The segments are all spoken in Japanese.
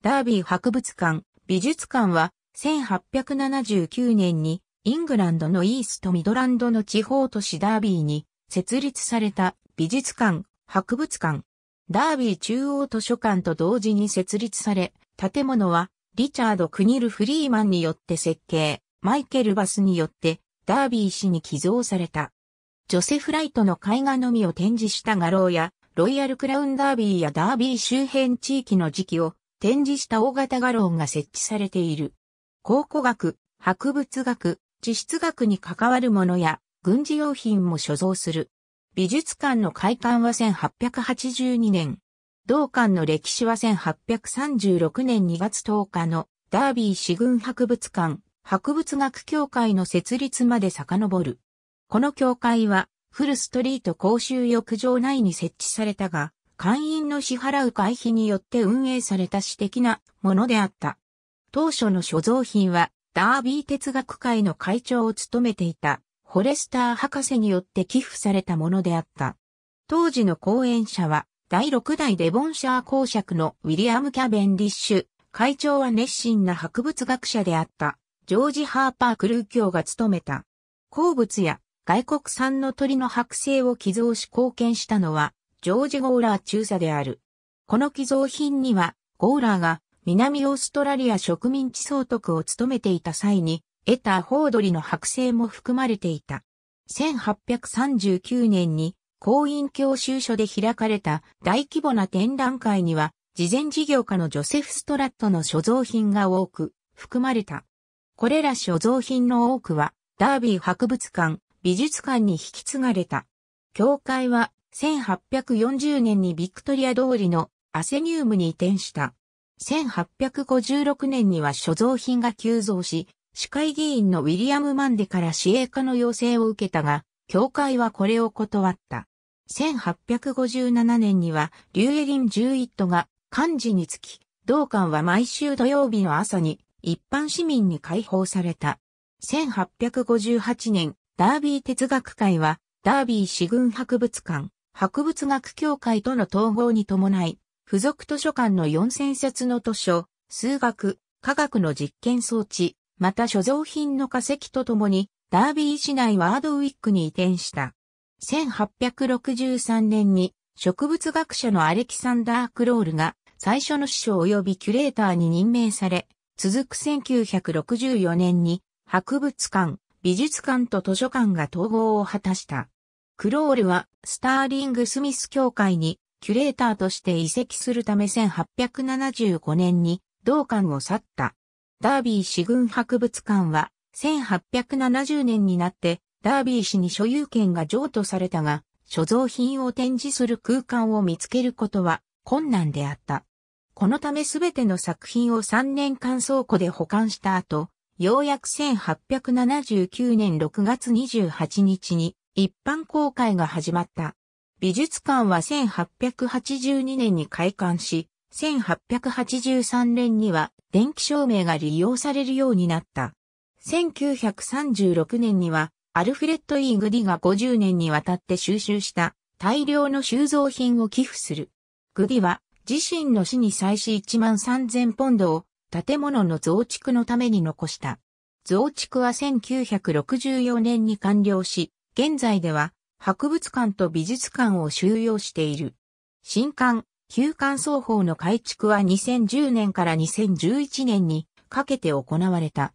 ダービー博物館、美術館は、1879年に、イングランドのイーストミドランドの地方都市ダービーに、設立された美術館、博物館。ダービー中央図書館と同時に設立され、建物は、リチャード・クニル・フリーマンによって設計、マイケル・バスによって、ダービー市に寄贈された。ジョセフ・ライトの絵画のみを展示した画廊や、ロイヤル・クラウン・ダービーやダービー周辺地域の時期を展示した大型画廊が設置されている。考古学、博物学、地質学に関わるものや軍事用品も所蔵する。美術館の開館は1882年。同館の歴史は1836年2月10日のダービー市軍博物館、博物学協会の設立まで遡る。この協会はフルストリート公衆浴場内に設置されたが、会員の支払う会費によって運営された私的なものであった。当初の所蔵品は、ダービー哲学会の会長を務めていた、ホレスター博士によって寄付されたものであった。当時の講演者は、第6代デボンシャー公爵のウィリアム・キャベンディッシュ、会長は熱心な博物学者であった、ジョージ・ハーパー・クルー教が務めた。鉱物や外国産の鳥の剥製を寄贈し貢献したのは、ジョージ・ゴーラー中佐である。この寄贈品には、ゴーラーが南オーストラリア植民地総督を務めていた際に、得たホードリの剥製も含まれていた。1839年に、公院教習所で開かれた大規模な展覧会には、事前事業家のジョセフ・ストラットの所蔵品が多く含まれた。これら所蔵品の多くは、ダービー博物館、美術館に引き継がれた。教会は1840年にビクトリア通りのアセニウムに移転した。1856年には所蔵品が急増し、市会議員のウィリアム・マンデから市営化の要請を受けたが、教会はこれを断った。1857年には、リュエリン11都が幹事につき、同館は毎週土曜日の朝に一般市民に開放された。1858年、ダービー哲学会は、ダービー市軍博物館、博物学協会との統合に伴い、付属図書館の4000冊の図書、数学、科学の実験装置、また所蔵品の化石とともに、ダービー市内ワードウィックに移転した。1863年に植物学者のアレキサンダー・クロールが最初の師匠及びキュレーターに任命され、続く1964年に博物館、美術館と図書館が統合を果たした。クロールはスターリング・スミス協会にキュレーターとして移籍するため1875年に同館を去った。ダービー市軍博物館は1870年になってダービー市に所有権が譲渡されたが、所蔵品を展示する空間を見つけることは困難であった。このためすべての作品を3年間倉庫で保管した後、ようやく1879年6月28日に一般公開が始まった。美術館は1882年に開館し、1883年には電気照明が利用されるようになった。1936年にはアルフレッド・イーグディが50年にわたって収集した大量の収蔵品を寄付する。グディは自身の死に際し1万3000ポンドを建物の増築のために残した。増築は1964年に完了し、現在では博物館と美術館を収容している。新館、旧館双方の改築は2010年から2011年にかけて行われた。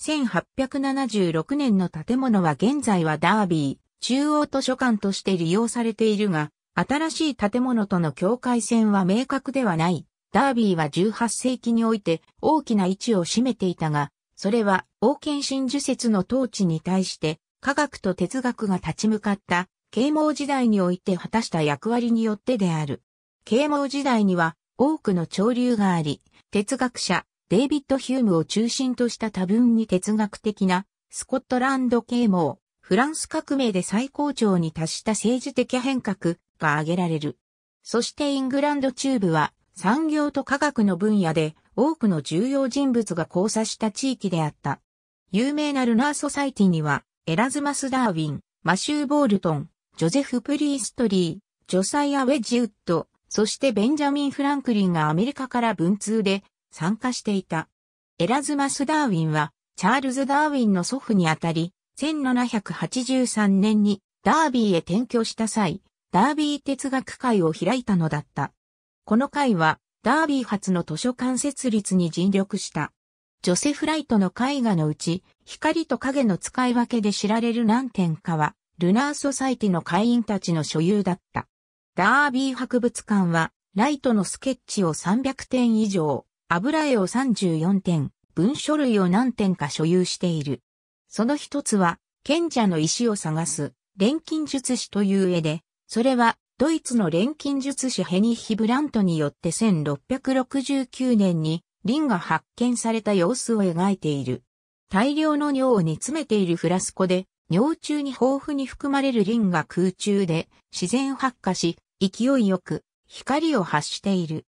1876年の建物は現在はダービー中央図書館として利用されているが、新しい建物との境界線は明確ではない。ダービーは18世紀において大きな位置を占めていたが、それは王権新珠説の統治に対して科学と哲学が立ち向かった啓蒙時代において果たした役割によってである。啓蒙時代には多くの潮流があり、哲学者デイビッド・ヒュームを中心とした多分に哲学的なスコットランド啓蒙、フランス革命で最高潮に達した政治的変革が挙げられる。そしてイングランド中部は産業と科学の分野で多くの重要人物が交差した地域であった。有名なルナーソサイティにはエラズマス・ダーウィン、マシュー・ボールトン、ジョゼフ・プリーストリー、ジョサイア・ウェジウッド、そしてベンジャミン・フランクリンがアメリカから文通で参加していた。エラズマス・ダーウィンは、チャールズ・ダーウィンの祖父にあたり、1783年にダービーへ転居した際、ダービー哲学会を開いたのだった。この会は、ダービー初の図書館設立に尽力した。ジョセフ・ライトの絵画のうち、光と影の使い分けで知られる何点かは、ルナーソサイティの会員たちの所有だった。ダービー博物館は、ライトのスケッチを300点以上、油絵を34点、文書類を何点か所有している。その一つは、賢者の石を探す、錬金術師という絵で、それは、ドイツの錬金術師ヘニヒ・ブラントによって1669年にンが発見された様子を描いている。大量の尿を煮詰めているフラスコで、尿中に豊富に含まれるリンが空中で自然発火し、勢いよく光を発している。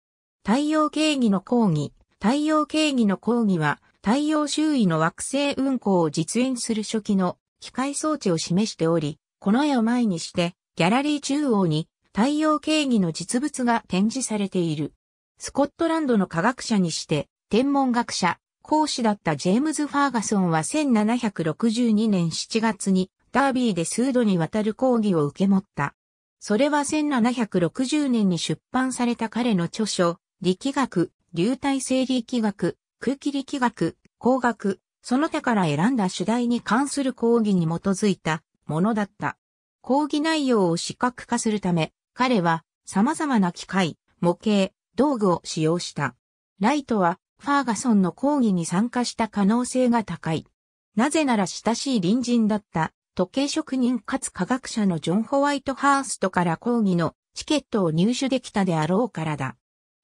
太陽経義の講義、太陽経義の講義は、太陽周囲の惑星運行を実演する初期の機械装置を示しており、この絵を前にして、ギャラリー中央に太陽経義の実物が展示されている。スコットランドの科学者にして、天文学者、講師だったジェームズ・ファーガソンは1762年7月にダービーで数度にわたる講義を受け持った。それは1760年に出版された彼の著書、力学、流体整理力学、空気力学、工学、その他から選んだ主題に関する講義に基づいたものだった。講義内容を視覚化するため、彼は様々な機械、模型、道具を使用した。ライトはファーガソンの抗議に参加した可能性が高い。なぜなら親しい隣人だった時計職人かつ科学者のジョン・ホワイトハーストから講義のチケットを入手できたであろうからだ。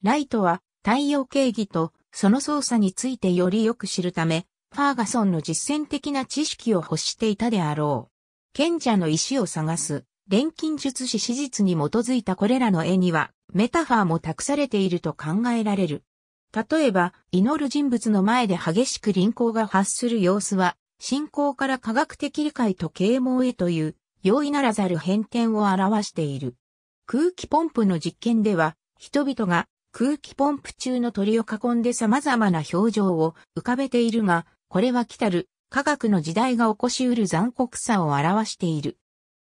ライトは太陽系儀とその操作についてよりよく知るため、ファーガソンの実践的な知識を欲していたであろう。賢者の石を探す、錬金術師史実に基づいたこれらの絵には、メタファーも託されていると考えられる。例えば、祈る人物の前で激しく輪行が発する様子は、信仰から科学的理解と啓蒙へという、容易ならざる変転を表している。空気ポンプの実験では、人々が空気ポンプ中の鳥を囲んで様々な表情を浮かべているが、これは来たる科学の時代が起こし得る残酷さを表している。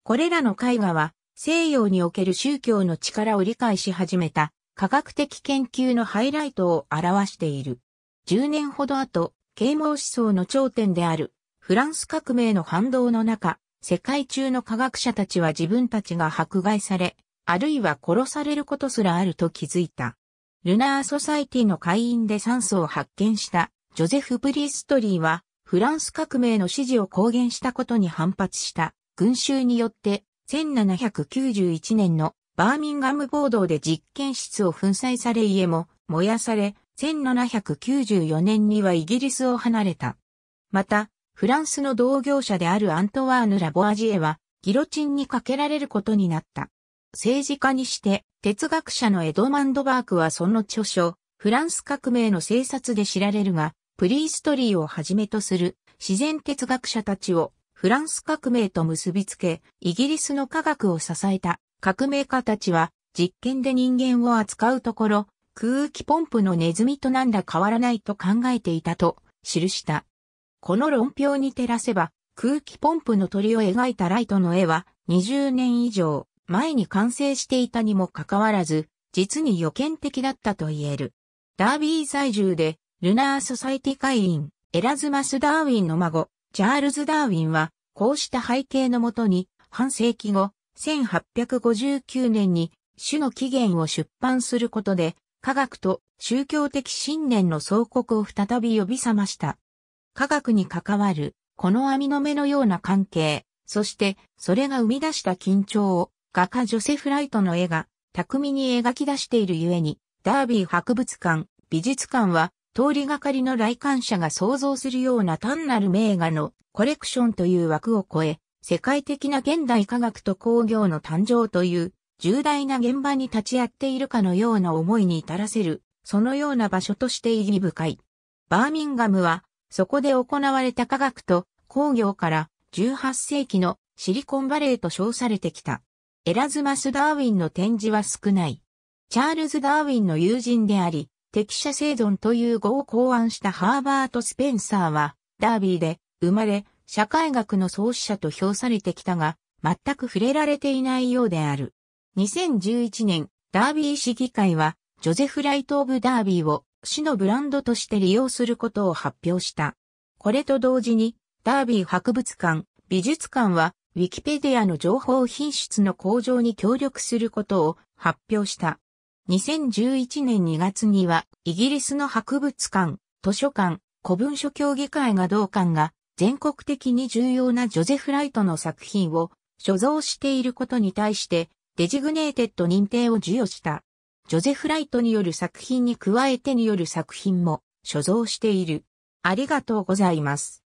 これらの絵画は西洋における宗教の力を理解し始めた科学的研究のハイライトを表している。10年ほど後、啓蒙思想の頂点であるフランス革命の反動の中、世界中の科学者たちは自分たちが迫害され、あるいは殺されることすらあると気づいた。ルナーソサイティの会員で酸素を発見したジョゼフ・ブリストリーは、フランス革命の支持を公言したことに反発した群衆によって1791年のバーミンガム暴動で実験室を粉砕され家も燃やされ、1794年にはイギリスを離れた。また、フランスの同業者であるアントワーヌ・ラボアジエは、ギロチンにかけられることになった。政治家にして、哲学者のエドマンドバークはその著書、フランス革命の政策で知られるが、プリーストリーをはじめとする自然哲学者たちをフランス革命と結びつけ、イギリスの科学を支えた革命家たちは、実験で人間を扱うところ、空気ポンプのネズミとなんだ変わらないと考えていたと記した。この論評に照らせば、空気ポンプの鳥を描いたライトの絵は20年以上前に完成していたにもかかわらず、実に予見的だったと言える。ダービー在住で、ルナーソサイティ会員、エラズマス・ダーウィンの孫、チャールズ・ダーウィンは、こうした背景のもとに、半世紀後、1859年に、種の起源を出版することで、科学と宗教的信念の創国を再び呼び覚ました。科学に関わる、この網の目のような関係、そしてそれが生み出した緊張を画家ジョセフ・ライトの絵が巧みに描き出しているゆえに、ダービー博物館、美術館は通りがかりの来館者が想像するような単なる名画のコレクションという枠を超え、世界的な現代科学と工業の誕生という重大な現場に立ち会っているかのような思いに至らせる、そのような場所として意義深い。バーミンガムは、そこで行われた科学と工業から18世紀のシリコンバレーと称されてきた。エラズマス・ダーウィンの展示は少ない。チャールズ・ダーウィンの友人であり、適者生存という語を考案したハーバート・スペンサーは、ダービーで生まれ、社会学の創始者と評されてきたが、全く触れられていないようである。2011年、ダービー市議会は、ジョゼフ・ライト・オブ・ダービーを市のブランドとして利用することを発表した。これと同時に、ダービー博物館、美術館は、ウィキペディアの情報品質の向上に協力することを発表した。2011年2月には、イギリスの博物館、図書館、古文書協議会が同館が、全国的に重要なジョゼフ・ライトの作品を所蔵していることに対して、デジグネーテッド認定を授与した。ジョゼフ・ライトによる作品に加えてによる作品も所蔵している。ありがとうございます。